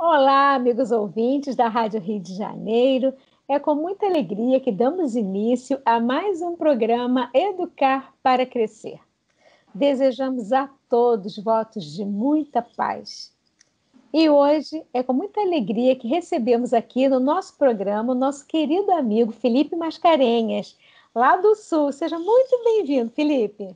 Olá, amigos ouvintes da Rádio Rio de Janeiro. É com muita alegria que damos início a mais um programa Educar para Crescer. Desejamos a todos votos de muita paz. E hoje é com muita alegria que recebemos aqui no nosso programa o nosso querido amigo Felipe Mascarenhas, lá do Sul. Seja muito bem-vindo, Felipe.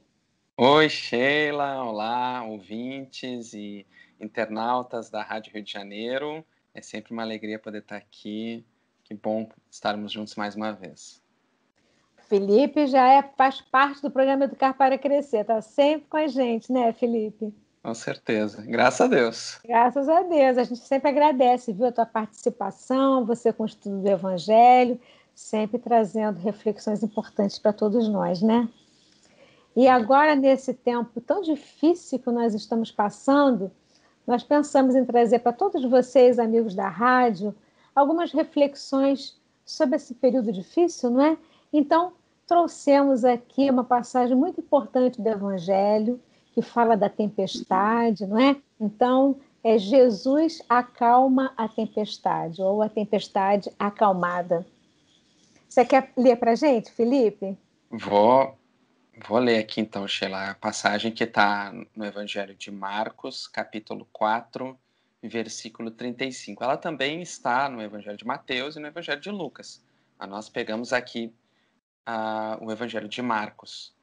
Oi, Sheila. Olá, ouvintes e internautas da Rádio Rio de Janeiro. É sempre uma alegria poder estar aqui. Que bom estarmos juntos mais uma vez. Felipe já é, faz parte do programa Educar para Crescer, está sempre com a gente, né, Felipe? Com certeza, graças a Deus. Graças a Deus, a gente sempre agradece, viu, a tua participação, você com o estudo do Evangelho, sempre trazendo reflexões importantes para todos nós, né? E agora, nesse tempo tão difícil que nós estamos passando, nós pensamos em trazer para todos vocês, amigos da rádio, algumas reflexões sobre esse período difícil, não é? Então, trouxemos aqui uma passagem muito importante do Evangelho, que fala da tempestade, não é? Então, é Jesus acalma a tempestade, ou a tempestade acalmada. Você quer ler para gente, Felipe? Vou. Vou ler aqui então, Sheila, a passagem que está no Evangelho de Marcos, capítulo 4, versículo 35. Ela também está no Evangelho de Mateus e no Evangelho de Lucas. Mas ah, nós pegamos aqui uh, o Evangelho de Marcos.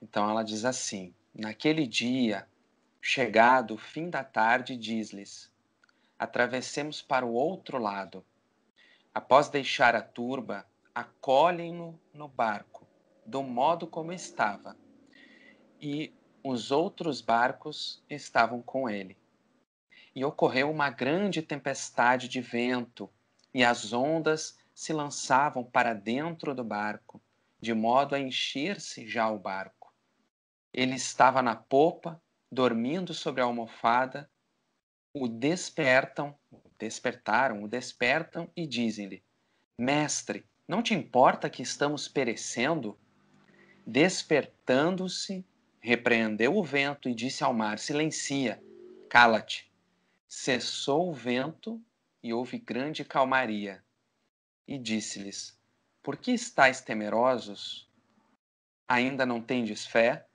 Então ela diz assim: Naquele dia, chegado o fim da tarde, diz-lhes: Atravessemos para o outro lado. Após deixar a turba, acolhem-no no barco do modo como estava, e os outros barcos estavam com ele. E ocorreu uma grande tempestade de vento, e as ondas se lançavam para dentro do barco, de modo a encher-se já o barco. Ele estava na popa, dormindo sobre a almofada, o despertam, despertaram, o despertam e dizem-lhe: Mestre, não te importa que estamos perecendo? Despertando-se, repreendeu o vento e disse ao mar: Silencia, cala-te. Cessou o vento e houve grande calmaria. E disse-lhes: Por que estáis temerosos? Ainda não tendes fé?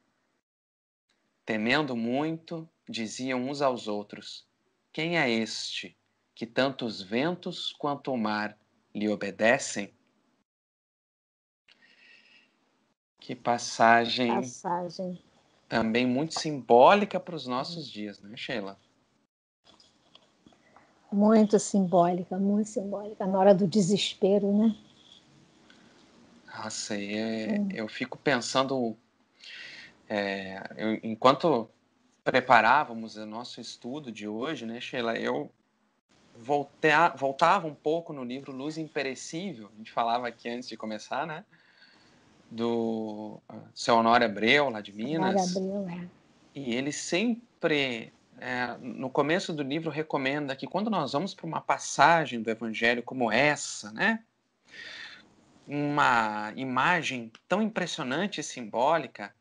Temendo muito, diziam uns aos outros: Quem é este que tantos ventos quanto o mar lhe obedecem? Que passagem, passagem. também muito simbólica para os nossos dias, né, Sheila? Muito simbólica, muito simbólica. Na hora do desespero, né? Nossa, e é, eu fico pensando. É, eu, enquanto preparávamos o nosso estudo de hoje, né, Sheila, eu voltei, voltava um pouco no livro Luz Imperecível. A gente falava aqui antes de começar, né? do ah, seu Honório Abreu, lá de Minas. Honório Abreu, é. E ele sempre, é, no começo do livro, recomenda que quando nós vamos para uma passagem do Evangelho como essa, né? Uma imagem tão impressionante e simbólica,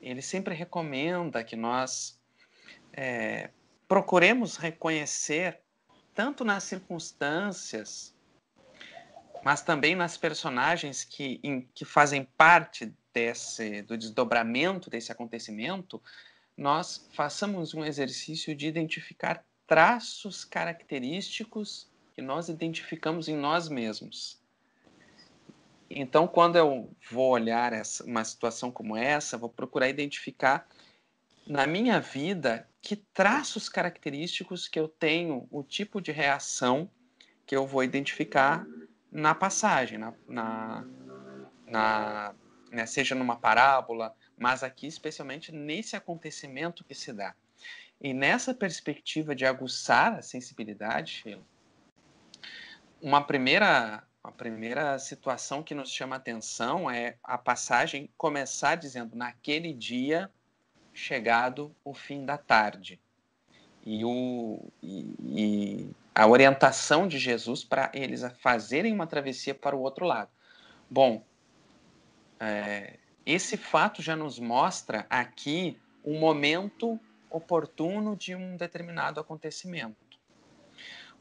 ele sempre recomenda que nós é, procuremos reconhecer, tanto nas circunstâncias mas também nas personagens que, em, que fazem parte desse, do desdobramento desse acontecimento, nós façamos um exercício de identificar traços característicos que nós identificamos em nós mesmos. Então, quando eu vou olhar essa, uma situação como essa, vou procurar identificar na minha vida que traços característicos que eu tenho, o tipo de reação que eu vou identificar na passagem, na, na, na né, seja numa parábola, mas aqui especialmente nesse acontecimento que se dá. E nessa perspectiva de aguçar a sensibilidade, Sheila, uma primeira, uma primeira situação que nos chama atenção é a passagem começar dizendo: naquele dia, chegado o fim da tarde e, o, e, e a orientação de Jesus para eles a fazerem uma travessia para o outro lado. Bom, é, esse fato já nos mostra aqui um momento oportuno de um determinado acontecimento.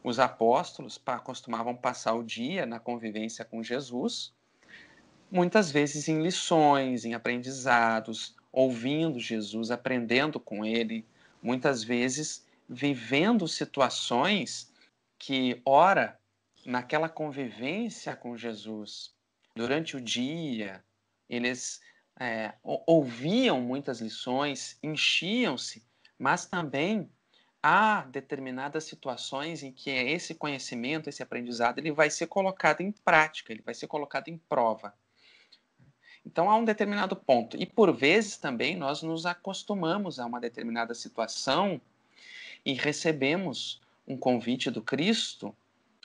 Os apóstolos costumavam passar o dia na convivência com Jesus, muitas vezes em lições, em aprendizados, ouvindo Jesus, aprendendo com ele, muitas vezes vivendo situações que, ora, naquela convivência com Jesus, durante o dia, eles é, ouviam muitas lições, enchiam-se, mas também há determinadas situações em que esse conhecimento, esse aprendizado, ele vai ser colocado em prática, ele vai ser colocado em prova. Então há um determinado ponto. E por vezes também nós nos acostumamos a uma determinada situação e recebemos um convite do Cristo.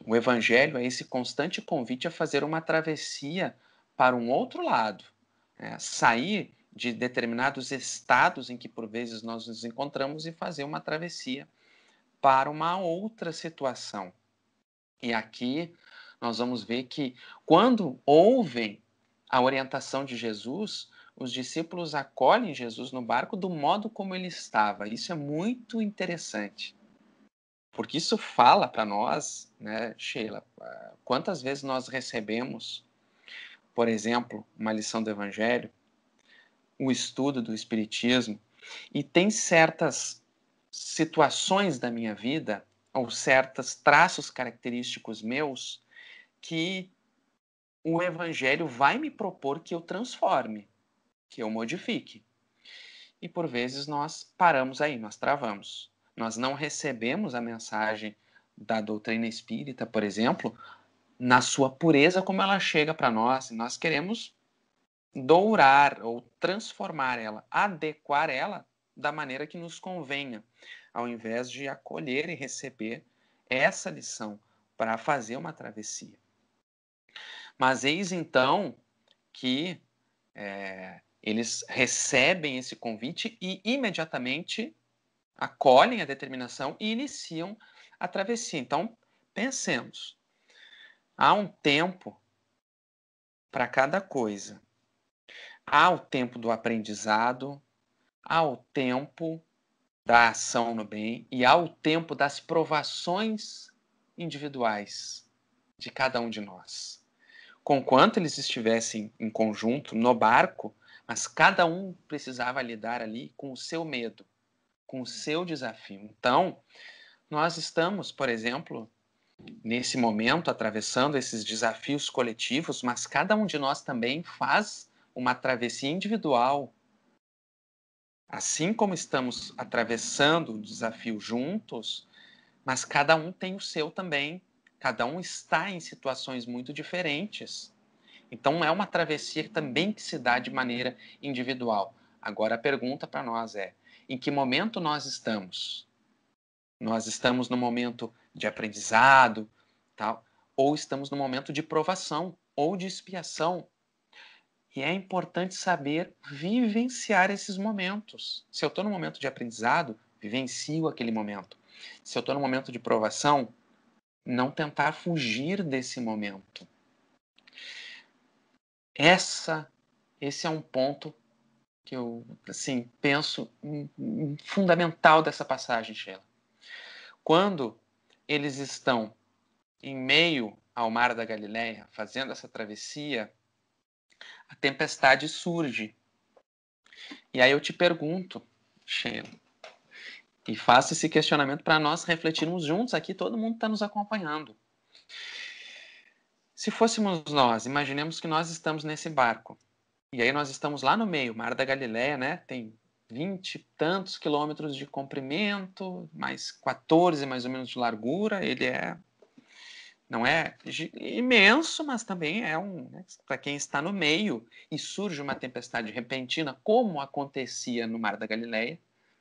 O Evangelho é esse constante convite a fazer uma travessia para um outro lado, né? sair de determinados estados em que por vezes nós nos encontramos e fazer uma travessia para uma outra situação. E aqui nós vamos ver que quando ouvem a orientação de Jesus, os discípulos acolhem Jesus no barco do modo como ele estava. Isso é muito interessante. Porque isso fala para nós, né, Sheila, ah, quantas vezes nós recebemos, por exemplo, uma lição do Evangelho, o um estudo do Espiritismo, e tem certas situações da minha vida, ou certos traços característicos meus, que o Evangelho vai me propor que eu transforme que eu modifique. E por vezes nós paramos aí, nós travamos. Nós não recebemos a mensagem da doutrina espírita, por exemplo, na sua pureza como ela chega para nós. E nós queremos dourar ou transformar ela, adequar ela da maneira que nos convenha, ao invés de acolher e receber essa lição para fazer uma travessia. Mas eis então que é, eles recebem esse convite e imediatamente acolhem a determinação e iniciam a travessia. Então, pensemos. Há um tempo para cada coisa. Há o tempo do aprendizado, há o tempo da ação no bem e há o tempo das provações individuais de cada um de nós. Conquanto eles estivessem em conjunto no barco, mas cada um precisava lidar ali com o seu medo, com o seu desafio. Então, nós estamos, por exemplo, nesse momento atravessando esses desafios coletivos, mas cada um de nós também faz uma travessia individual. Assim como estamos atravessando o desafio juntos, mas cada um tem o seu também. Cada um está em situações muito diferentes. Então é uma travessia também que se dá de maneira individual. Agora a pergunta para nós é: em que momento nós estamos? Nós estamos no momento de aprendizado, tal, ou estamos no momento de provação ou de expiação? E é importante saber vivenciar esses momentos. Se eu estou no momento de aprendizado, vivencio aquele momento. Se eu estou no momento de provação, não tentar fugir desse momento essa esse é um ponto que eu assim penso um, um fundamental dessa passagem, Sheila. Quando eles estão em meio ao mar da Galileia, fazendo essa travessia, a tempestade surge. E aí eu te pergunto, Sheila, e faço esse questionamento para nós refletirmos juntos aqui, todo mundo está nos acompanhando. Se fôssemos nós, imaginemos que nós estamos nesse barco. E aí nós estamos lá no meio, Mar da Galileia, né? Tem vinte e tantos quilômetros de comprimento, mais 14 mais ou menos de largura. Ele é não é imenso, mas também é um né? para quem está no meio e surge uma tempestade repentina, como acontecia no Mar da Galileia.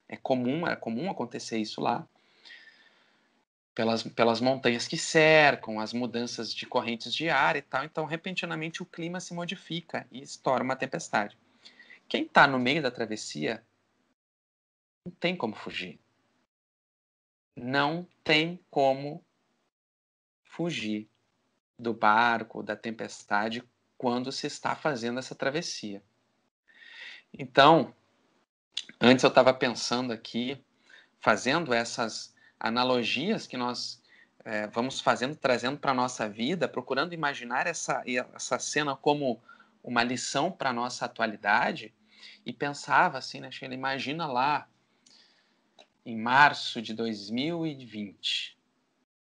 É comum, é comum acontecer isso lá pelas, pelas montanhas que cercam, as mudanças de correntes de ar e tal. Então, repentinamente, o clima se modifica e estoura uma tempestade. Quem está no meio da travessia não tem como fugir. Não tem como fugir do barco, da tempestade, quando se está fazendo essa travessia. Então, antes eu estava pensando aqui, fazendo essas analogias que nós é, vamos fazendo, trazendo para a nossa vida, procurando imaginar essa, essa cena como uma lição para a nossa atualidade, e pensava assim, né, Sheila, imagina lá em março de 2020,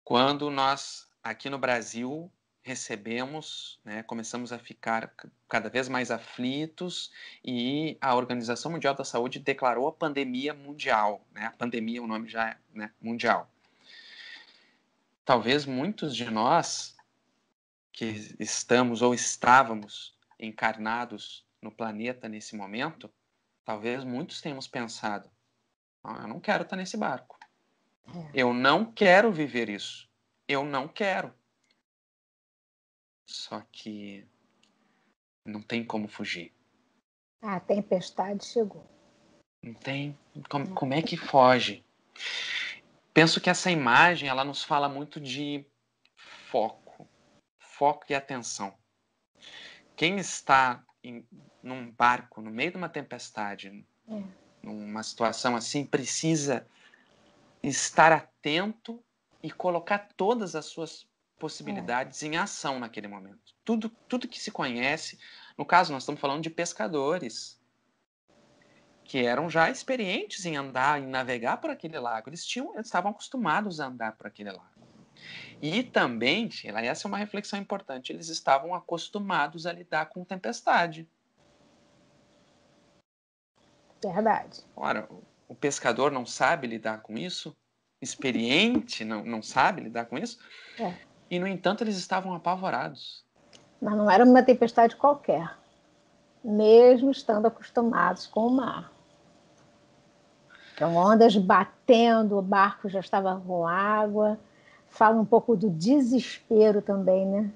quando nós, aqui no Brasil, recebemos, né, começamos a ficar cada vez mais aflitos e a Organização Mundial da Saúde declarou a pandemia mundial, né, a pandemia o nome já é né, mundial. Talvez muitos de nós que estamos ou estávamos encarnados no planeta nesse momento, talvez muitos tenhamos pensado, ah, eu não quero estar nesse barco, hum. eu não quero viver isso, eu não quero só que não tem como fugir. A tempestade chegou. Não tem. Como, como é que foge? Penso que essa imagem ela nos fala muito de foco, foco e atenção. Quem está em, num barco, no meio de uma tempestade, é. numa situação assim, precisa estar atento e colocar todas as suas é. possibilidades em ação naquele momento. Tudo, tudo que se conhece, no caso, nós estamos falando de pescadores que eram já experientes em andar, em navegar por aquele lago. Eles, tinham, eles estavam acostumados a andar por aquele lago. E também, Sheila, essa é uma reflexão importante, eles estavam acostumados a lidar com tempestade. Verdade. Ora, o pescador não sabe lidar com isso? Experiente não, não sabe lidar com isso? É. E, no entanto, eles estavam apavorados. Mas não era uma tempestade qualquer, mesmo estando acostumados com o mar. Então, ondas batendo, o barco já estava com água. Fala um pouco do desespero também, né?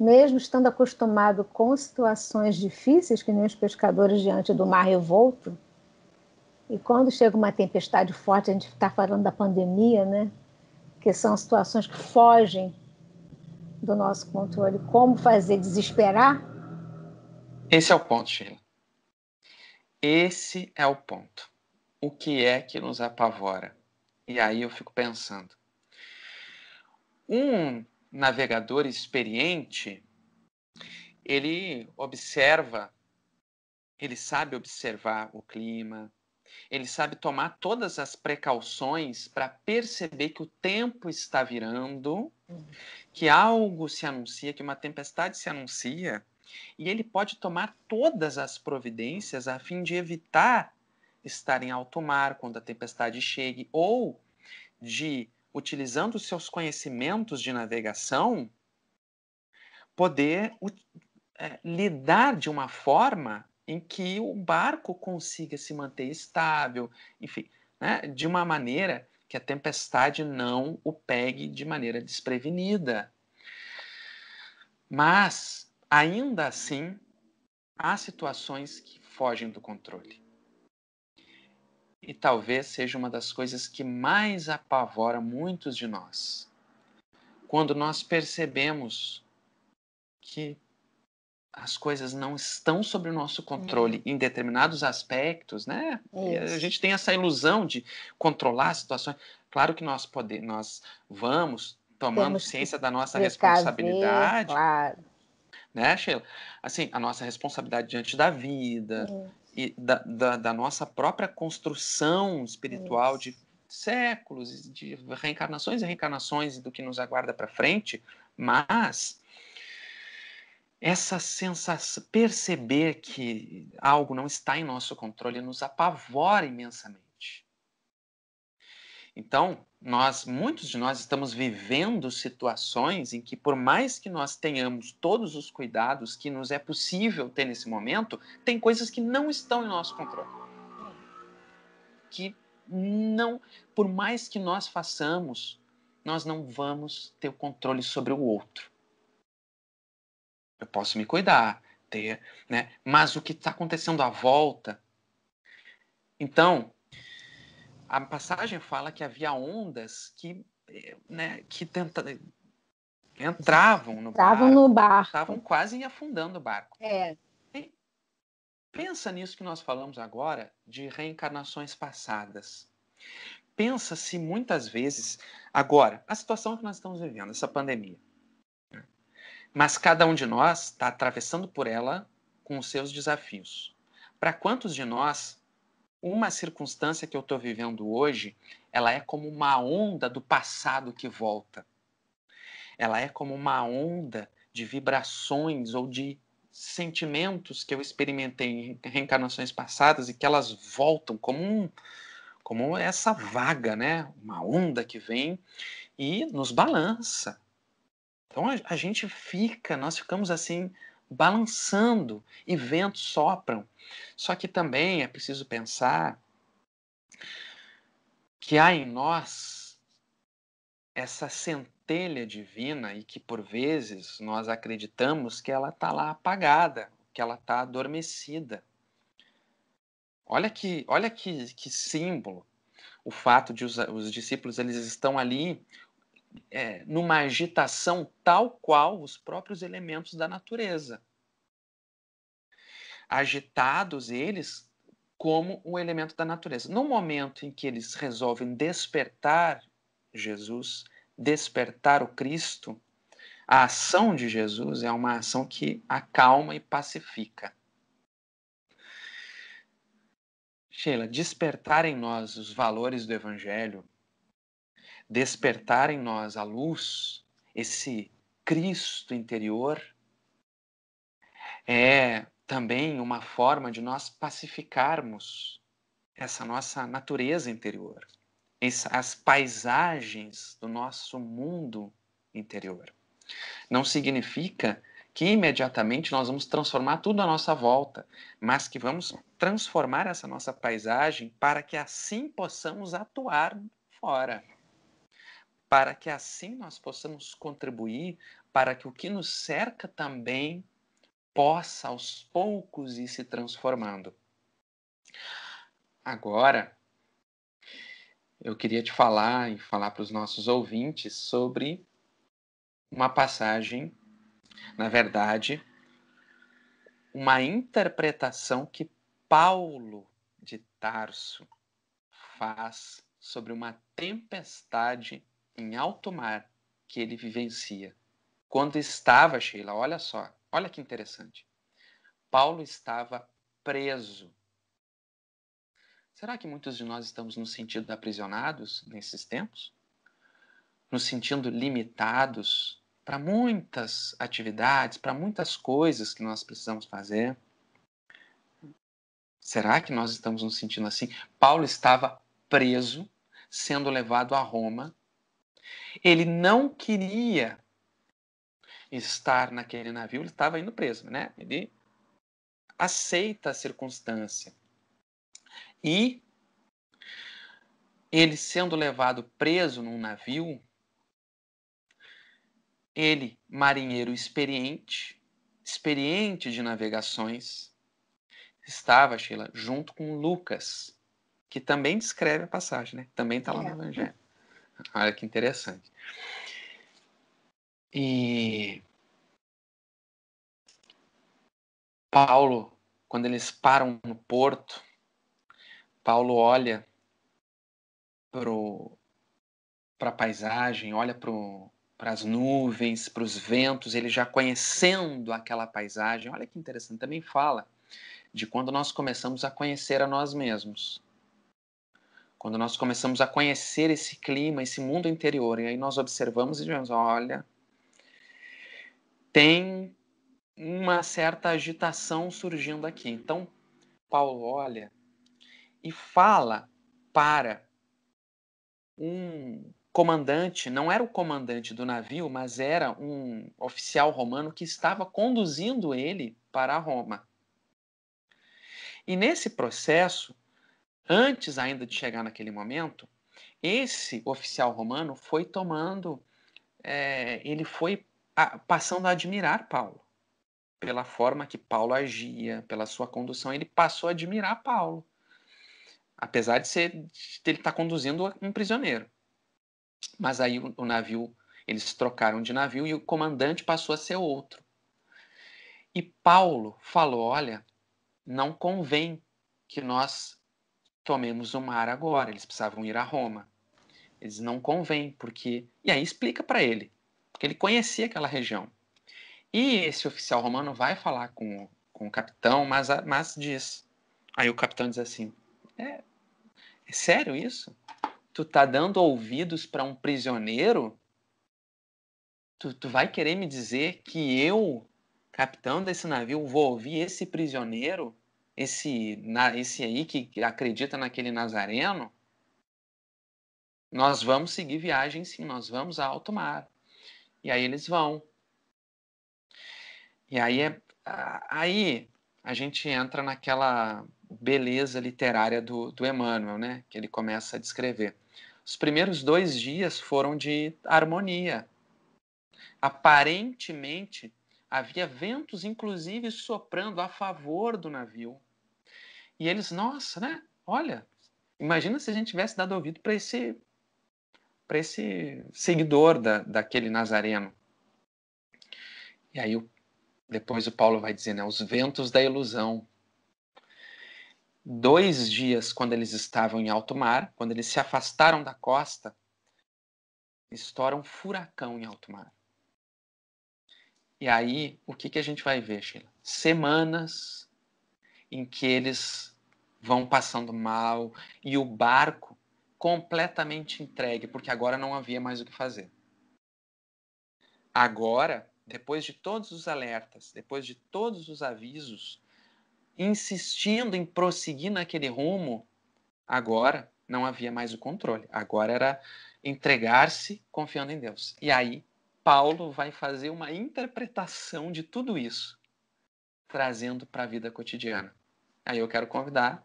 Mesmo estando acostumado com situações difíceis, que nem os pescadores diante do mar revolto, e quando chega uma tempestade forte, a gente está falando da pandemia, né? Que são situações que fogem do nosso controle. Como fazer desesperar? Esse é o ponto, Sheila. Esse é o ponto. O que é que nos apavora? E aí eu fico pensando. Um navegador experiente, ele observa, ele sabe observar o clima, ele sabe tomar todas as precauções para perceber que o tempo está virando, uhum. que algo se anuncia, que uma tempestade se anuncia, e ele pode tomar todas as providências a fim de evitar estar em alto mar quando a tempestade chegue, ou de, utilizando os seus conhecimentos de navegação, poder é, lidar de uma forma em que o barco consiga se manter estável, enfim, né, de uma maneira que a tempestade não o pegue de maneira desprevenida. Mas, ainda assim, há situações que fogem do controle. E talvez seja uma das coisas que mais apavora muitos de nós. Quando nós percebemos que as coisas não estão sob o nosso controle uhum. em determinados aspectos, né? A gente tem essa ilusão de controlar as situações. Claro que nós podemos, nós vamos tomando Temos ciência da nossa responsabilidade. claro. Né, Sheila? Assim, a nossa responsabilidade diante da vida Isso. e da, da, da, nossa própria construção espiritual Isso. de séculos, de reencarnações e reencarnações do que nos aguarda para frente, mas essa sensação, perceber que algo não está em nosso controle nos apavora imensamente. Então, nós, muitos de nós estamos vivendo situações em que, por mais que nós tenhamos todos os cuidados que nos é possível ter nesse momento, tem coisas que não estão em nosso controle. Que não, por mais que nós façamos, nós não vamos ter o controle sobre o outro eu posso me cuidar, ter, né? Mas o que está acontecendo à volta? Então, a passagem fala que havia ondas que, né, que tenta, entravam no entravam barco, no barco, estavam quase afundando o barco. É. pensa nisso que nós falamos agora de reencarnações passadas. Pensa se muitas vezes agora a situação que nós estamos vivendo, essa pandemia mas cada um de nós está atravessando por ela com os seus desafios. Para quantos de nós, uma circunstância que eu estou vivendo hoje, ela é como uma onda do passado que volta. Ela é como uma onda de vibrações ou de sentimentos que eu experimentei em reencarnações passadas e que elas voltam como um, como essa vaga, né? Uma onda que vem e nos balança. Então a, a gente fica, nós ficamos assim balançando e ventos sopram. Só que também é preciso pensar que há em nós essa centelha divina e que por vezes nós acreditamos que ela está lá apagada, que ela está adormecida. Olha que, olha que, que símbolo o fato de os, os discípulos eles estão ali é, numa agitação tal qual os próprios elementos da natureza. Agitados eles como um elemento da natureza. No momento em que eles resolvem despertar Jesus, despertar o Cristo, a ação de Jesus é uma ação que acalma e pacifica. Sheila, despertar em nós os valores do Evangelho despertar em nós a luz, esse Cristo interior, é também uma forma de nós pacificarmos essa nossa natureza interior, as paisagens do nosso mundo interior. Não significa que imediatamente nós vamos transformar tudo à nossa volta, mas que vamos transformar essa nossa paisagem para que assim possamos atuar fora para que assim nós possamos contribuir para que o que nos cerca também possa aos poucos ir se transformando. Agora, eu queria te falar e falar para os nossos ouvintes sobre uma passagem, na verdade, uma interpretação que Paulo de Tarso faz sobre uma tempestade em alto mar que ele vivencia. Quando estava, Sheila, olha só, olha que interessante. Paulo estava preso. Será que muitos de nós estamos nos sentindo aprisionados nesses tempos? Nos sentindo limitados para muitas atividades, para muitas coisas que nós precisamos fazer? Será que nós estamos nos sentindo assim? Paulo estava preso, sendo levado a Roma ele não queria estar naquele navio, ele estava indo preso, né? Ele aceita a circunstância. E ele sendo levado preso num navio, ele, marinheiro experiente, experiente de navegações, estava, Sheila, junto com Lucas, que também descreve a passagem, né? Também está lá é. no Evangelho. Olha que interessante. E Paulo, quando eles param no porto, Paulo olha para a paisagem, olha para as nuvens, para os ventos, ele já conhecendo aquela paisagem. Olha que interessante, também fala de quando nós começamos a conhecer a nós mesmos. Quando nós começamos a conhecer esse clima, esse mundo interior, e aí nós observamos e dizemos: olha, tem uma certa agitação surgindo aqui. Então, Paulo olha e fala para um comandante, não era o comandante do navio, mas era um oficial romano que estava conduzindo ele para Roma. E nesse processo, Antes ainda de chegar naquele momento, esse oficial romano foi tomando, é, ele foi a, passando a admirar Paulo. Pela forma que Paulo agia, pela sua condução, ele passou a admirar Paulo. Apesar de, ser, de ele estar tá conduzindo um prisioneiro. Mas aí o, o navio, eles trocaram de navio e o comandante passou a ser outro. E Paulo falou: olha, não convém que nós tomemos o mar agora. Eles precisavam ir a Roma. Eles não convém, porque. E aí explica para ele, porque ele conhecia aquela região. E esse oficial romano vai falar com, com o capitão, mas, mas diz. Aí o capitão diz assim: é, é sério isso? Tu tá dando ouvidos para um prisioneiro? Tu, tu vai querer me dizer que eu, capitão desse navio, vou ouvir esse prisioneiro? esse, na, esse aí que acredita naquele Nazareno, nós vamos seguir viagem sim, nós vamos a alto mar. E aí eles vão. E aí, é, aí a gente entra naquela beleza literária do, do Emmanuel, né? que ele começa a descrever. Os primeiros dois dias foram de harmonia. Aparentemente, Havia ventos, inclusive, soprando a favor do navio. E eles, nossa, né? Olha, imagina se a gente tivesse dado ouvido para esse para esse seguidor da, daquele nazareno. E aí depois o Paulo vai dizer, né, os ventos da ilusão. Dois dias quando eles estavam em alto mar, quando eles se afastaram da costa, estoura um furacão em alto mar. E aí, o que, que a gente vai ver, Sheila? Semanas em que eles vão passando mal e o barco completamente entregue, porque agora não havia mais o que fazer. Agora, depois de todos os alertas, depois de todos os avisos, insistindo em prosseguir naquele rumo, agora não havia mais o controle. Agora era entregar-se confiando em Deus. E aí Paulo vai fazer uma interpretação de tudo isso, trazendo para a vida cotidiana. Aí eu quero convidar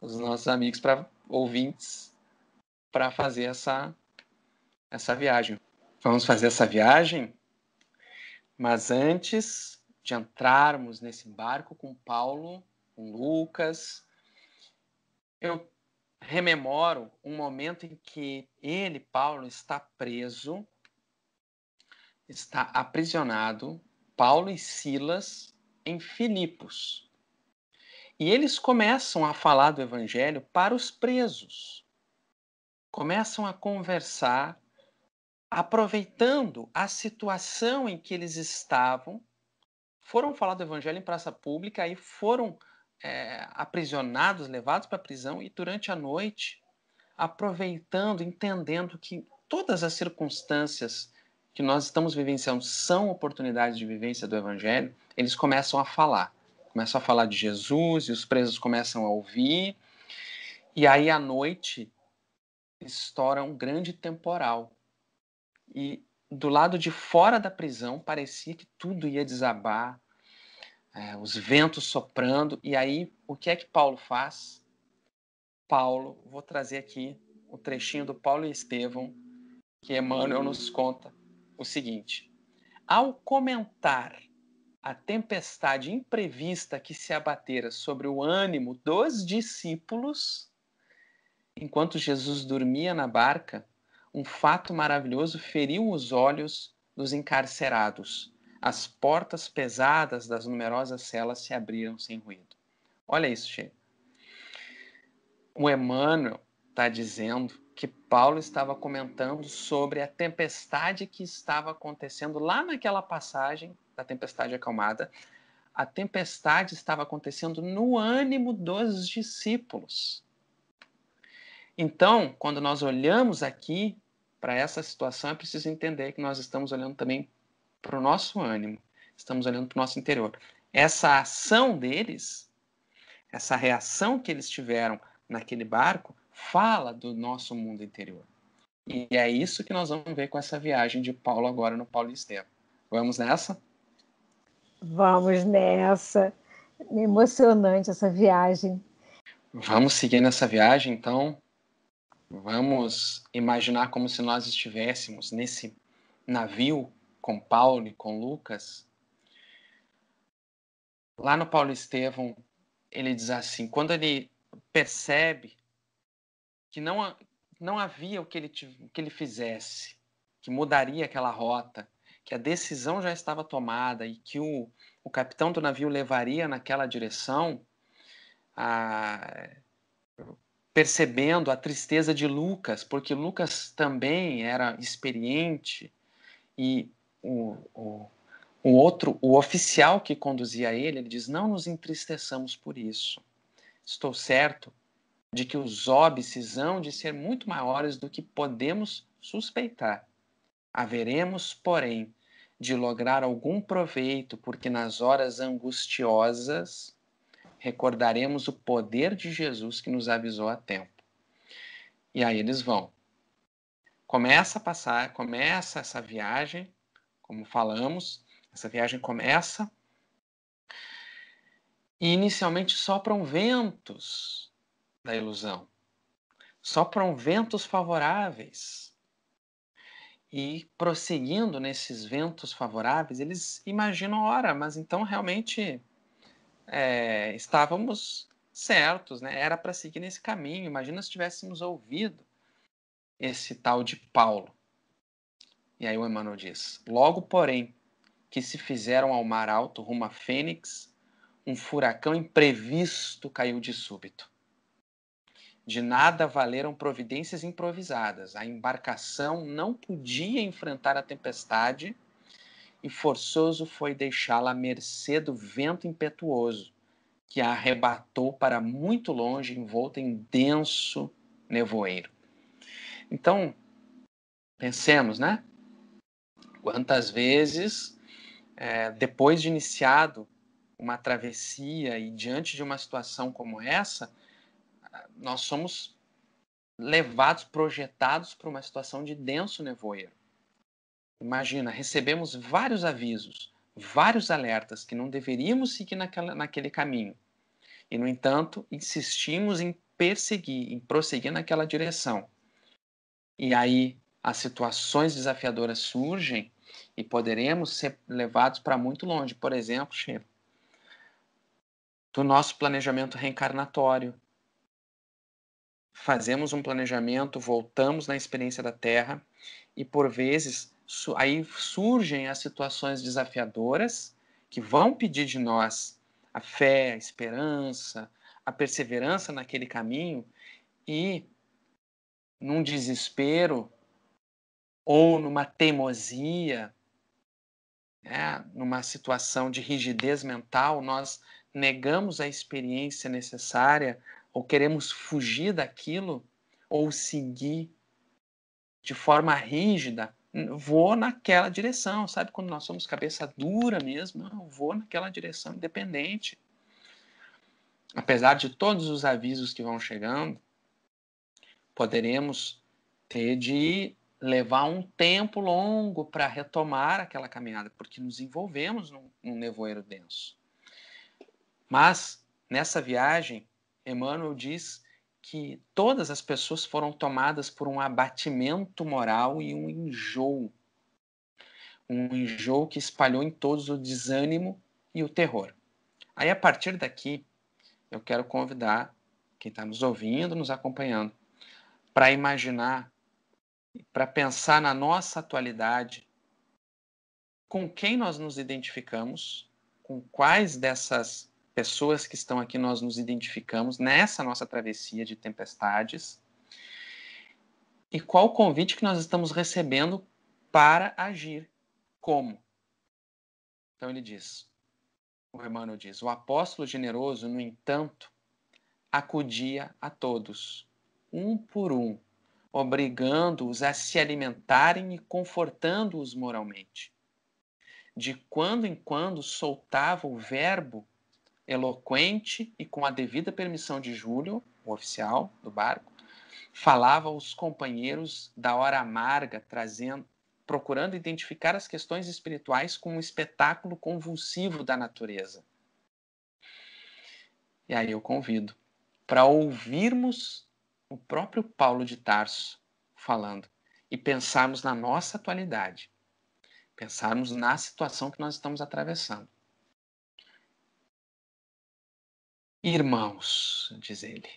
os nossos amigos para ouvintes para fazer essa essa viagem. Vamos fazer essa viagem, mas antes de entrarmos nesse barco com Paulo, com Lucas, eu rememoro um momento em que ele, Paulo, está preso está aprisionado Paulo e Silas em Filipos. E eles começam a falar do evangelho para os presos. Começam a conversar, aproveitando a situação em que eles estavam. Foram falar do evangelho em praça pública e foram é, aprisionados, levados para a prisão, e durante a noite, aproveitando, entendendo que todas as circunstâncias que nós estamos vivenciando são oportunidades de vivência do Evangelho, eles começam a falar. Começam a falar de Jesus e os presos começam a ouvir. E aí, à noite, estoura um grande temporal. E do lado de fora da prisão, parecia que tudo ia desabar, é, os ventos soprando. E aí, o que é que Paulo faz? Paulo, vou trazer aqui o um trechinho do Paulo e Estevão, que Emmanuel nos conta o seguinte: ao comentar a tempestade imprevista que se abatera sobre o ânimo dos discípulos, enquanto Jesus dormia na barca, um fato maravilhoso feriu os olhos dos encarcerados. As portas pesadas das numerosas celas se abriram sem ruído. Olha isso, Che. O Emmanuel está dizendo que Paulo estava comentando sobre a tempestade que estava acontecendo lá naquela passagem da tempestade acalmada. A tempestade estava acontecendo no ânimo dos discípulos. Então, quando nós olhamos aqui para essa situação, é preciso entender que nós estamos olhando também para o nosso ânimo, estamos olhando para o nosso interior. Essa ação deles, essa reação que eles tiveram naquele barco, fala do nosso mundo interior. E é isso que nós vamos ver com essa viagem de Paulo agora no Estevam. Vamos nessa? Vamos nessa. É emocionante essa viagem. Vamos seguir nessa viagem, então. Vamos imaginar como se nós estivéssemos nesse navio com Paulo e com Lucas. Lá no Paulo Estevam, ele diz assim: quando ele percebe que não, não havia o que ele, o que ele fizesse que mudaria aquela rota, que a decisão já estava tomada e que o, o capitão do navio levaria naquela direção, a, percebendo a tristeza de Lucas, porque Lucas também era experiente e o, o, o outro, o oficial que conduzia ele, ele diz: Não nos entristeçamos por isso. Estou certo de que os óbices hão de ser muito maiores do que podemos suspeitar. Haveremos, porém, de lograr algum proveito, porque nas horas angustiosas recordaremos o poder de Jesus que nos avisou a tempo. E aí eles vão. Começa a passar, começa essa viagem, como falamos, essa viagem começa e inicialmente sopram ventos da ilusão. Sopram ventos favoráveis. E prosseguindo nesses ventos favoráveis, eles imaginam, ora, mas então realmente é, estávamos certos, né? era para seguir nesse caminho. Imagina se tivéssemos ouvido esse tal de Paulo. E aí o Emmanuel diz: Logo, porém, que se fizeram ao mar alto rumo a Fênix, um furacão imprevisto caiu de súbito. De nada valeram providências improvisadas. A embarcação não podia enfrentar a tempestade e forçoso foi deixá-la à mercê do vento impetuoso, que a arrebatou para muito longe, envolta em denso nevoeiro. Então, pensemos, né? Quantas vezes, é, depois de iniciado uma travessia e diante de uma situação como essa, nós somos levados, projetados para uma situação de denso nevoeiro. Imagina, recebemos vários avisos, vários alertas que não deveríamos seguir naquela, naquele caminho. E, no entanto, insistimos em perseguir, em prosseguir naquela direção. E aí as situações desafiadoras surgem e poderemos ser levados para muito longe. Por exemplo, Sheila, do nosso planejamento reencarnatório, fazemos um planejamento, voltamos na experiência da terra e por vezes su aí surgem as situações desafiadoras que vão pedir de nós a fé, a esperança, a perseverança naquele caminho e num desespero ou numa teimosia, né, numa situação de rigidez mental, nós negamos a experiência necessária ou queremos fugir daquilo, ou seguir de forma rígida, vou naquela direção, sabe? Quando nós somos cabeça dura mesmo, vou naquela direção independente. Apesar de todos os avisos que vão chegando, poderemos ter de levar um tempo longo para retomar aquela caminhada, porque nos envolvemos num, num nevoeiro denso. Mas nessa viagem Emmanuel diz que todas as pessoas foram tomadas por um abatimento moral e um enjoo. Um enjoo que espalhou em todos o desânimo e o terror. Aí, a partir daqui, eu quero convidar quem está nos ouvindo, nos acompanhando, para imaginar, para pensar na nossa atualidade, com quem nós nos identificamos, com quais dessas pessoas que estão aqui, nós nos identificamos nessa nossa travessia de tempestades. E qual o convite que nós estamos recebendo para agir? Como? Então ele diz, o Emmanuel diz, o apóstolo generoso, no entanto, acudia a todos, um por um, obrigando-os a se alimentarem e confortando-os moralmente. De quando em quando soltava o verbo eloquente e com a devida permissão de Júlio, o oficial do barco, falava aos companheiros da hora amarga, trazendo, procurando identificar as questões espirituais com um espetáculo convulsivo da natureza. E aí eu convido para ouvirmos o próprio Paulo de Tarso falando e pensarmos na nossa atualidade, pensarmos na situação que nós estamos atravessando. Irmãos, diz ele,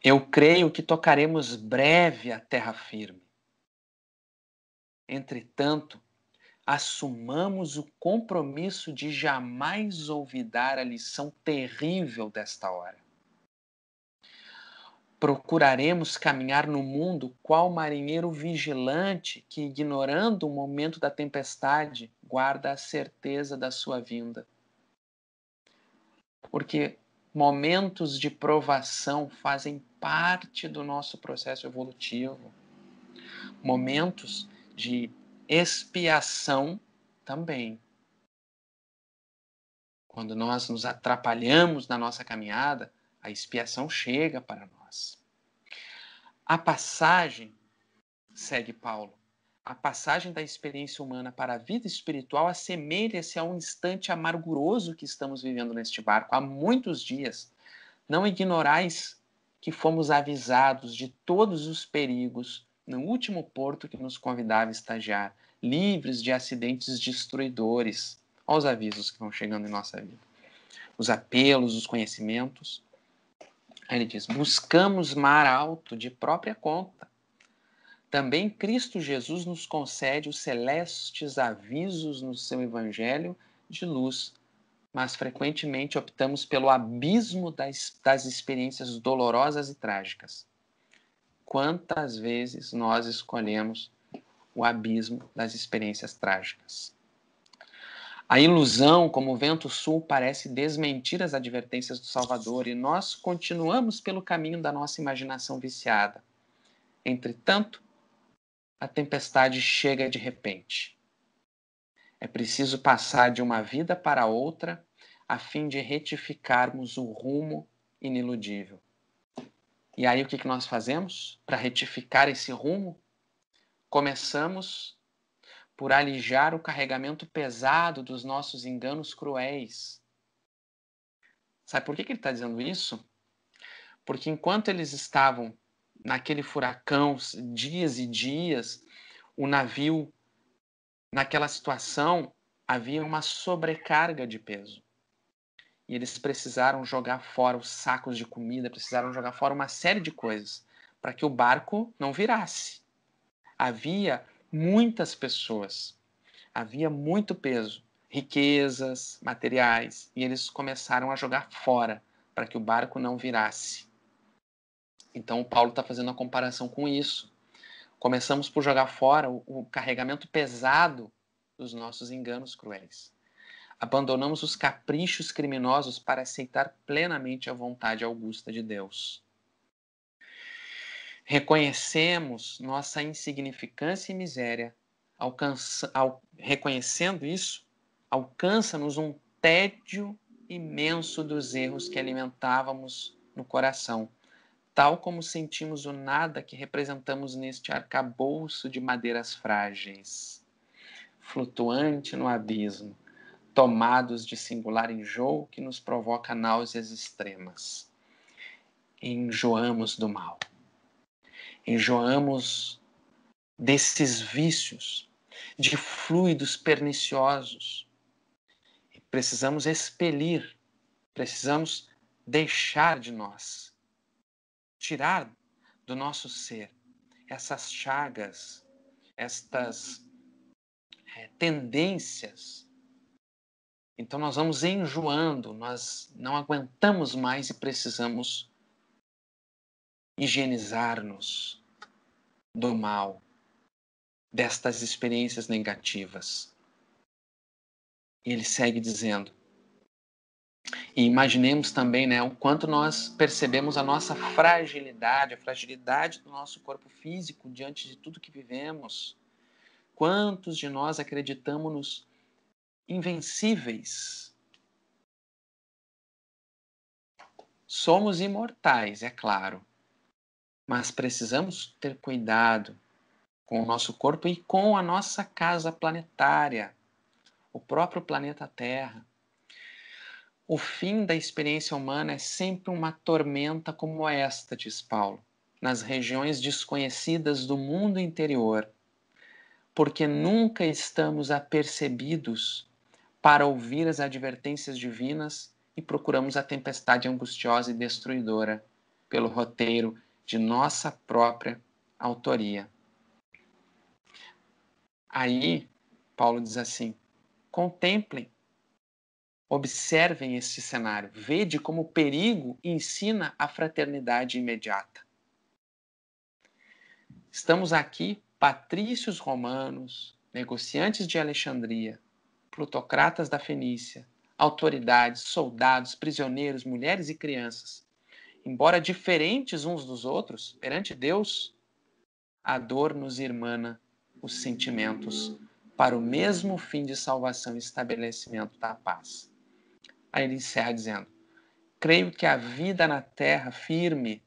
eu creio que tocaremos breve a terra firme. Entretanto, assumamos o compromisso de jamais olvidar a lição terrível desta hora. Procuraremos caminhar no mundo qual marinheiro vigilante que, ignorando o momento da tempestade, guarda a certeza da sua vinda porque momentos de provação fazem parte do nosso processo evolutivo. Momentos de expiação também. Quando nós nos atrapalhamos na nossa caminhada, a expiação chega para nós. A passagem, segue Paulo, a passagem da experiência humana para a vida espiritual assemelha-se a um instante amarguroso que estamos vivendo neste barco há muitos dias. Não ignorais que fomos avisados de todos os perigos no último porto que nos convidava a estagiar, livres de acidentes destruidores. Olha os avisos que vão chegando em nossa vida. Os apelos, os conhecimentos. Aí ele diz: buscamos mar alto de própria conta também Cristo Jesus nos concede os celestes avisos no seu Evangelho de luz, mas frequentemente optamos pelo abismo das, das experiências dolorosas e trágicas. Quantas vezes nós escolhemos o abismo das experiências trágicas? A ilusão, como o vento sul, parece desmentir as advertências do Salvador e nós continuamos pelo caminho da nossa imaginação viciada. Entretanto, a tempestade chega de repente. É preciso passar de uma vida para outra a fim de retificarmos o rumo ineludível. E aí o que nós fazemos para retificar esse rumo? Começamos por alijar o carregamento pesado dos nossos enganos cruéis. Sabe por que ele está dizendo isso? Porque enquanto eles estavam naquele furacão, dias e dias, o navio, naquela situação, havia uma sobrecarga de peso. E eles precisaram jogar fora os sacos de comida, precisaram jogar fora uma série de coisas para que o barco não virasse. Havia muitas pessoas, havia muito peso, riquezas, materiais, e eles começaram a jogar fora para que o barco não virasse. Então, Paulo está fazendo a comparação com isso. Começamos por jogar fora o, o carregamento pesado dos nossos enganos cruéis. Abandonamos os caprichos criminosos para aceitar plenamente a vontade augusta de Deus. Reconhecemos nossa insignificância e miséria, alcança, ao, reconhecendo isso, alcança-nos um tédio imenso dos erros que alimentávamos no coração tal como sentimos o nada que representamos neste arcabouço de madeiras frágeis. Flutuante no abismo, tomados de singular enjoo que nos provoca náuseas extremas. Enjoamos do mal. Enjoamos desses vícios, de fluidos perniciosos. precisamos expelir, precisamos deixar de nós tirar do nosso ser essas chagas, estas é, tendências. Então nós vamos enjoando, nós não aguentamos mais e precisamos higienizar-nos do mal, destas experiências negativas. E ele segue dizendo: e imaginemos também né, o quanto nós percebemos a nossa fragilidade, a fragilidade do nosso corpo físico diante de tudo que vivemos. Quantos de nós acreditamos-nos invencíveis? Somos imortais, é claro, mas precisamos ter cuidado com o nosso corpo e com a nossa casa planetária, o próprio planeta Terra o fim da experiência humana é sempre uma tormenta como esta, diz Paulo, nas regiões desconhecidas do mundo interior, porque nunca estamos apercebidos para ouvir as advertências divinas e procuramos a tempestade angustiosa e destruidora pelo roteiro de nossa própria autoria. Aí, Paulo diz assim: contemplem Observem este cenário. Vede como o perigo ensina a fraternidade imediata. Estamos aqui, patrícios romanos, negociantes de Alexandria, plutocratas da Fenícia, autoridades, soldados, prisioneiros, mulheres e crianças. Embora diferentes uns dos outros, perante Deus, a dor nos irmana os sentimentos para o mesmo fim de salvação e estabelecimento da paz. Aí ele encerra dizendo: Creio que a vida na terra firme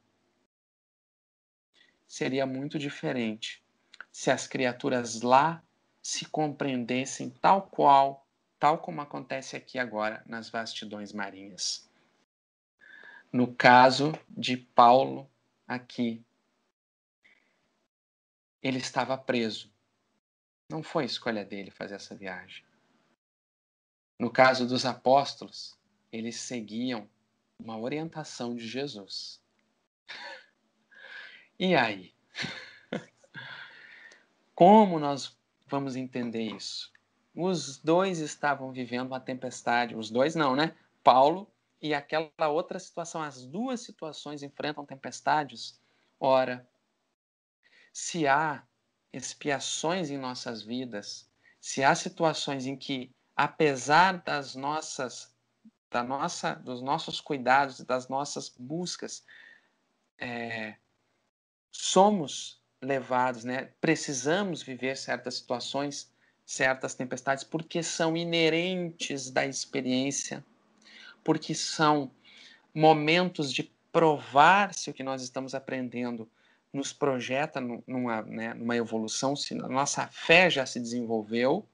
seria muito diferente se as criaturas lá se compreendessem tal qual, tal como acontece aqui agora nas vastidões marinhas. No caso de Paulo, aqui, ele estava preso. Não foi escolha dele fazer essa viagem. No caso dos apóstolos, eles seguiam uma orientação de Jesus. E aí? Como nós vamos entender isso? Os dois estavam vivendo uma tempestade, os dois não, né? Paulo e aquela outra situação, as duas situações enfrentam tempestades. Ora, se há expiações em nossas vidas, se há situações em que apesar das nossas, da nossa, dos nossos cuidados, das nossas buscas, é, somos levados, né? Precisamos viver certas situações, certas tempestades, porque são inerentes da experiência, porque são momentos de provar se o que nós estamos aprendendo nos projeta numa, né, numa evolução, se a nossa fé já se desenvolveu,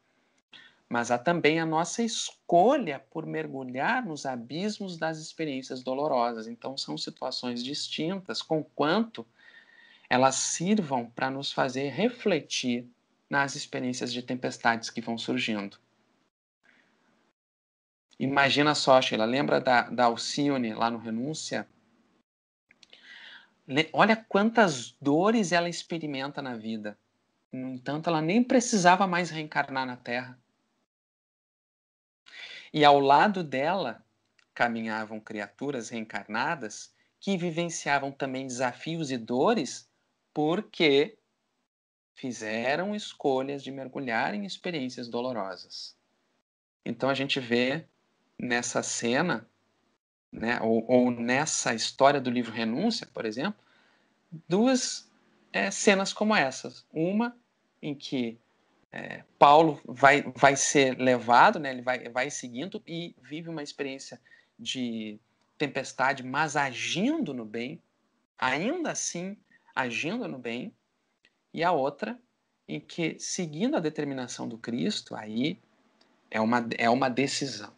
mas há também a nossa escolha por mergulhar nos abismos das experiências dolorosas. Então, são situações distintas, conquanto elas sirvam para nos fazer refletir nas experiências de tempestades que vão surgindo. Imagina só, Sheila, lembra da, da Alcione lá no Renúncia? Olha quantas dores ela experimenta na vida. No entanto, ela nem precisava mais reencarnar na Terra e ao lado dela caminhavam criaturas reencarnadas que vivenciavam também desafios e dores porque fizeram escolhas de mergulhar em experiências dolorosas. Então a gente vê nessa cena, né, ou, ou nessa história do livro Renúncia, por exemplo, duas é, cenas como essas. Uma em que é, Paulo vai, vai ser levado, né? ele vai, vai seguindo e vive uma experiência de tempestade, mas agindo no bem, ainda assim agindo no bem, e a outra em que, seguindo a determinação do Cristo, aí é uma, é uma decisão,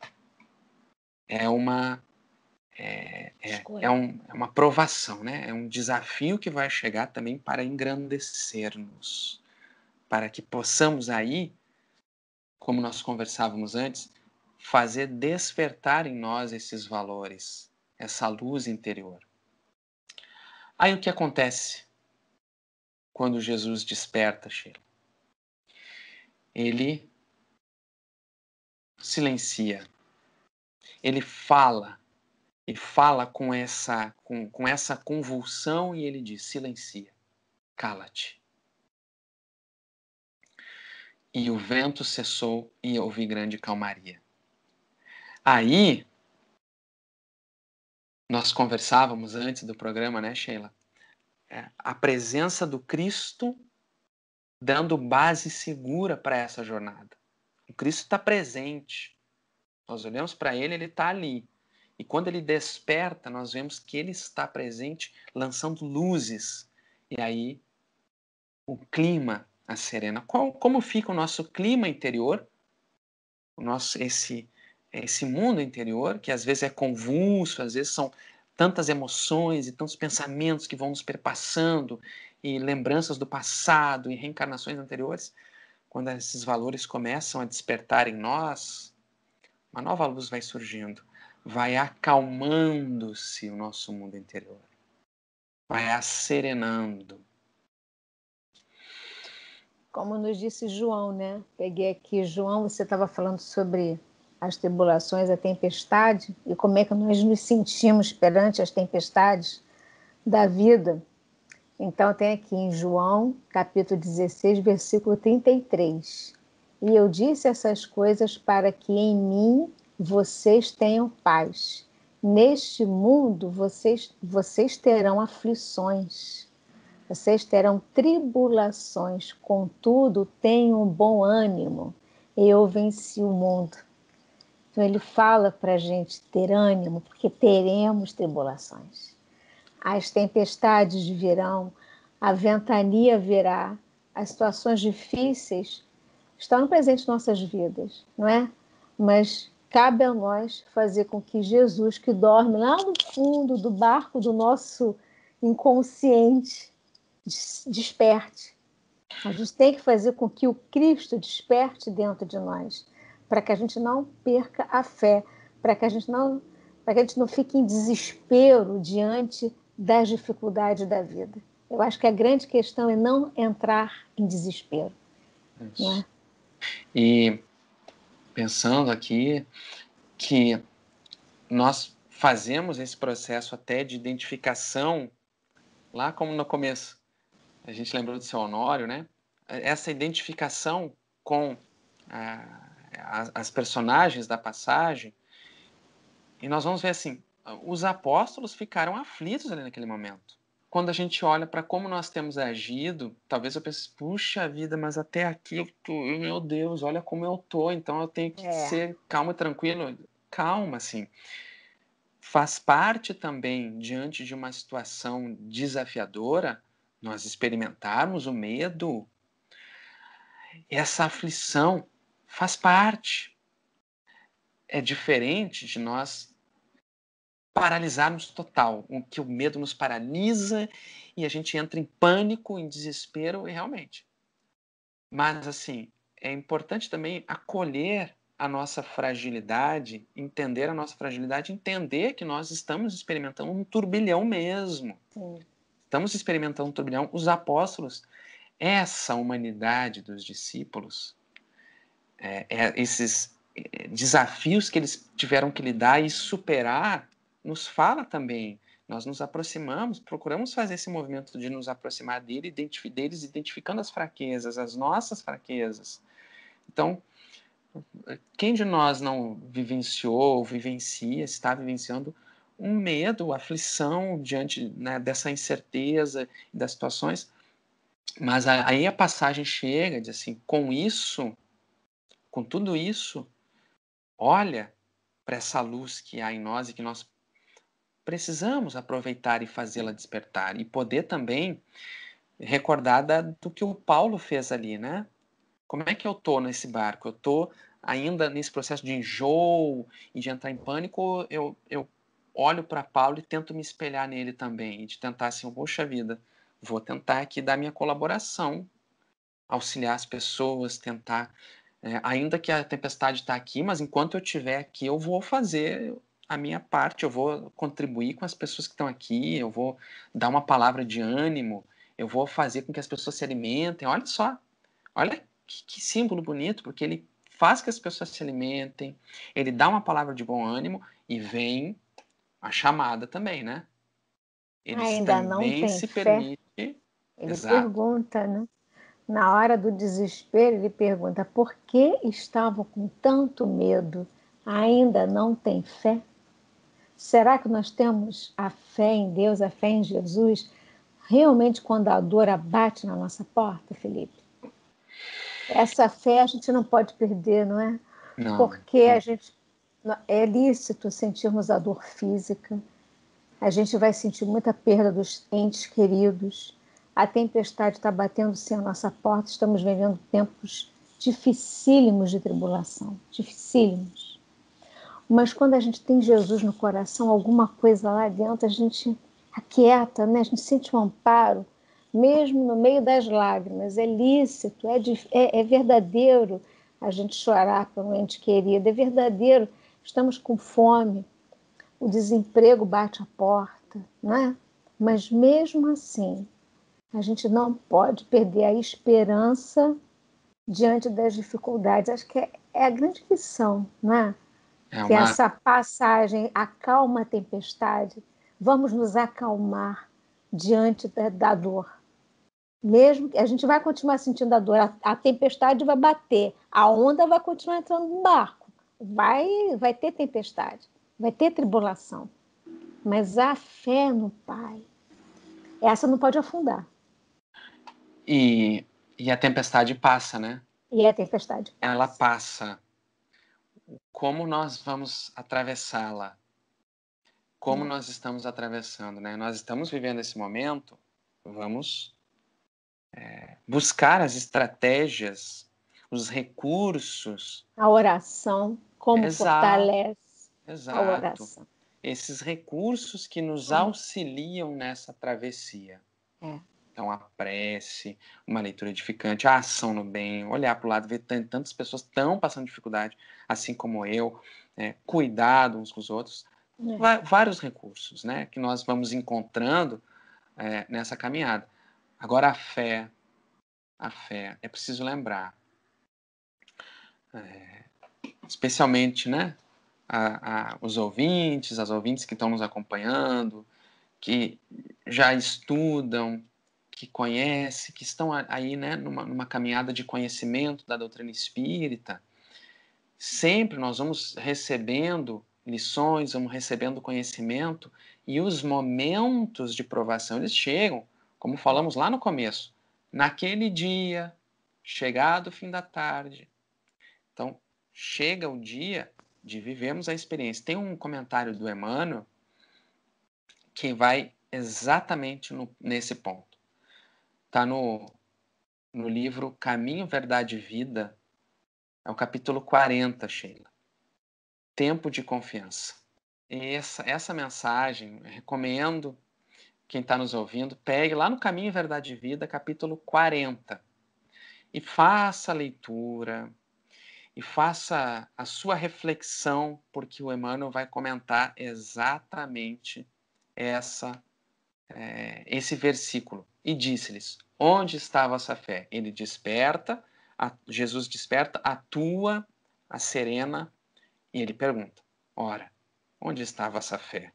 é uma, é, é, é, um, é uma provação, né? é um desafio que vai chegar também para engrandecer-nos para que possamos aí, como nós conversávamos antes, fazer despertar em nós esses valores, essa luz interior. Aí o que acontece quando Jesus desperta, Sheila? Ele silencia, ele fala, e fala com essa, com, com essa convulsão e ele diz: silencia, cala-te. E o vento cessou e houve grande calmaria. Aí, nós conversávamos antes do programa, né, Sheila? É, a presença do Cristo dando base segura para essa jornada. O Cristo está presente. Nós olhamos para ele, ele está ali. E quando ele desperta, nós vemos que ele está presente, lançando luzes. E aí o clima a serena. Qual, como fica o nosso clima interior, o nosso esse esse mundo interior que às vezes é convulso, às vezes são tantas emoções e tantos pensamentos que vão nos perpassando e lembranças do passado e reencarnações anteriores. Quando esses valores começam a despertar em nós, uma nova luz vai surgindo, vai acalmando-se o nosso mundo interior, vai asserenando como nos disse João, né? Peguei aqui, João, você estava falando sobre as tribulações, a tempestade e como é que nós nos sentimos perante as tempestades da vida. Então, tem aqui em João, capítulo 16, versículo 33. E eu disse essas coisas para que em mim vocês tenham paz. Neste mundo vocês, vocês terão aflições vocês terão tribulações, contudo, tenham bom ânimo. Eu venci o mundo. Então, ele fala para a gente ter ânimo, porque teremos tribulações. As tempestades virão, a ventania virá, as situações difíceis estão presentes em nossas vidas, não é? Mas cabe a nós fazer com que Jesus, que dorme lá no fundo do barco do nosso inconsciente, desperte. A gente tem que fazer com que o Cristo desperte dentro de nós, para que a gente não perca a fé, para que a gente não para que a gente não fique em desespero diante das dificuldades da vida. Eu acho que a grande questão é não entrar em desespero. Né? E pensando aqui que nós fazemos esse processo até de identificação lá como no começo, a gente lembrou do seu Honório, né? Essa identificação com a, ah, a, as personagens da passagem, e nós vamos ver assim, os apóstolos ficaram aflitos ali naquele momento. Quando a gente olha para como nós temos agido, talvez eu pense, puxa vida, mas até aqui eu tô, meu Deus, olha como eu tô, então eu tenho que é. ser calmo e tranquilo. Calma, assim. Faz parte também, diante de uma situação desafiadora, nós experimentarmos o medo, essa aflição faz parte. É diferente de nós paralisarmos total, o que o medo nos paralisa e a gente entra em pânico, em desespero, e realmente. Mas assim, é importante também acolher a nossa fragilidade, entender a nossa fragilidade, entender que nós estamos experimentando um turbilhão mesmo. Sim estamos experimentando o turbilhão, os apóstolos, essa humanidade dos discípulos, é, é, esses é, desafios que eles tiveram que lidar e superar, nos fala também. Nós nos aproximamos, procuramos fazer esse movimento de nos aproximar dele, identif deles, identificando as fraquezas, as nossas fraquezas. Então, quem de nós não vivenciou, vivencia, está vivenciando um medo, aflição diante né, dessa incerteza e das situações. Mas aí a passagem chega de assim, com isso, com tudo isso, olha para essa luz que há em nós e que nós precisamos aproveitar e fazê-la despertar e poder também recordar da, do que o Paulo fez ali, né? Como é que eu tô nesse barco? Eu tô ainda nesse processo de enjoo e de entrar em pânico, eu, eu olho para Paulo e tento me espelhar nele também, de tentar assim, poxa vida, vou tentar aqui dar minha colaboração, auxiliar as pessoas, tentar, é, ainda que a tempestade está aqui, mas enquanto eu estiver aqui, eu vou fazer a minha parte, eu vou contribuir com as pessoas que estão aqui, eu vou dar uma palavra de ânimo, eu vou fazer com que as pessoas se alimentem. Olha só, olha que, que símbolo bonito, porque ele faz que as pessoas se alimentem, ele dá uma palavra de bom ânimo e vem a chamada também, né? Eles Ainda também não se permite. Ele Exato. pergunta, né? Na hora do desespero, ele pergunta: por que estavam com tanto medo? Ainda não tem fé? Será que nós temos a fé em Deus, a fé em Jesus, realmente quando a dor abate na nossa porta, Felipe? Essa fé a gente não pode perder, não é? Não. Porque a gente é lícito sentirmos a dor física, a gente vai sentir muita perda dos entes queridos, a tempestade está batendo sem a nossa porta, estamos vivendo tempos dificílimos de tribulação, dificílimos. Mas quando a gente tem Jesus no coração, alguma coisa lá dentro, a gente aquieta, né? a gente sente um amparo, mesmo no meio das lágrimas. É lícito, é, é, é verdadeiro a gente chorar para um ente querido, é verdadeiro estamos com fome, o desemprego bate a porta, né? Mas mesmo assim, a gente não pode perder a esperança diante das dificuldades. Acho que é, é a grande lição, né? É uma... Que essa passagem acalma a tempestade. Vamos nos acalmar diante da, da dor. Mesmo que a gente vai continuar sentindo a dor, a, a tempestade vai bater, a onda vai continuar entrando no barco vai, vai ter tempestade, vai ter tribulação, mas a fé no Pai, essa não pode afundar. E, e a tempestade passa, né? E a tempestade passa. Ela passa. Como nós vamos atravessá-la? Como hum. nós estamos atravessando, né? Nós estamos vivendo esse momento, vamos é, buscar as estratégias os recursos. A oração, como Exato. fortalece Exato. a oração. Esses recursos que nos auxiliam nessa travessia. É. Então, a prece, uma leitura edificante, a ação no bem, olhar para o lado, ver tantas pessoas tão passando dificuldade, assim como eu, é, cuidado uns com os outros. É. Vários recursos né, que nós vamos encontrando é, nessa caminhada. Agora, a fé, a fé, é preciso lembrar, é, especialmente né, a, a, os ouvintes, as ouvintes que estão nos acompanhando, que já estudam, que conhecem, que estão aí né, numa, numa caminhada de conhecimento da doutrina espírita, sempre nós vamos recebendo lições, vamos recebendo conhecimento e os momentos de provação eles chegam, como falamos lá no começo, naquele dia, chegado o fim da tarde, então, chega o dia de vivemos a experiência. Tem um comentário do Emmanuel que vai exatamente no, nesse ponto. Está no, no livro Caminho, Verdade e Vida, é o capítulo 40, Sheila. Tempo de confiança. E essa, essa mensagem, recomendo quem está nos ouvindo, pegue lá no Caminho, Verdade e Vida, capítulo 40, e faça a leitura, e faça a sua reflexão, porque o Emmanuel vai comentar exatamente essa, é, esse versículo. E disse-lhes: Onde estava essa fé? Ele desperta, a, Jesus desperta, atua, a serena, e ele pergunta: Ora, onde estava essa fé?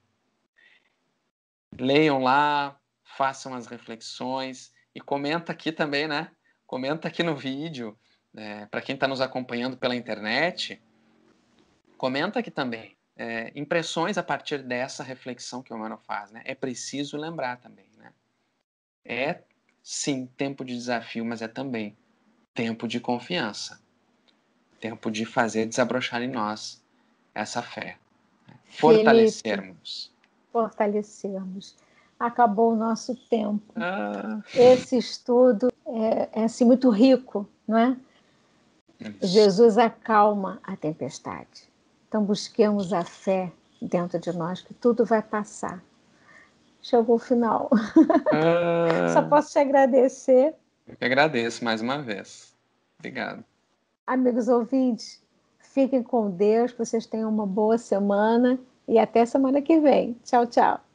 Leiam lá, façam as reflexões e comenta aqui também, né? Comenta aqui no vídeo é, Para quem está nos acompanhando pela internet, comenta aqui também. É, impressões a partir dessa reflexão que o Mano faz, né? É preciso lembrar também, né? É, sim, tempo de desafio, mas é também tempo de confiança. Tempo de fazer desabrochar em nós essa fé. Né? Fortalecermos. Felipe, fortalecermos. Acabou o nosso tempo. Ah. Esse estudo é, é assim, muito rico, não é? Jesus acalma a tempestade. Então busquemos a fé dentro de nós que tudo vai passar. Chegou o final. Ah, Só posso te agradecer. Eu que agradeço mais uma vez. Obrigado. Amigos ouvintes, fiquem com Deus, vocês tenham uma boa semana e até semana que vem. Tchau, tchau.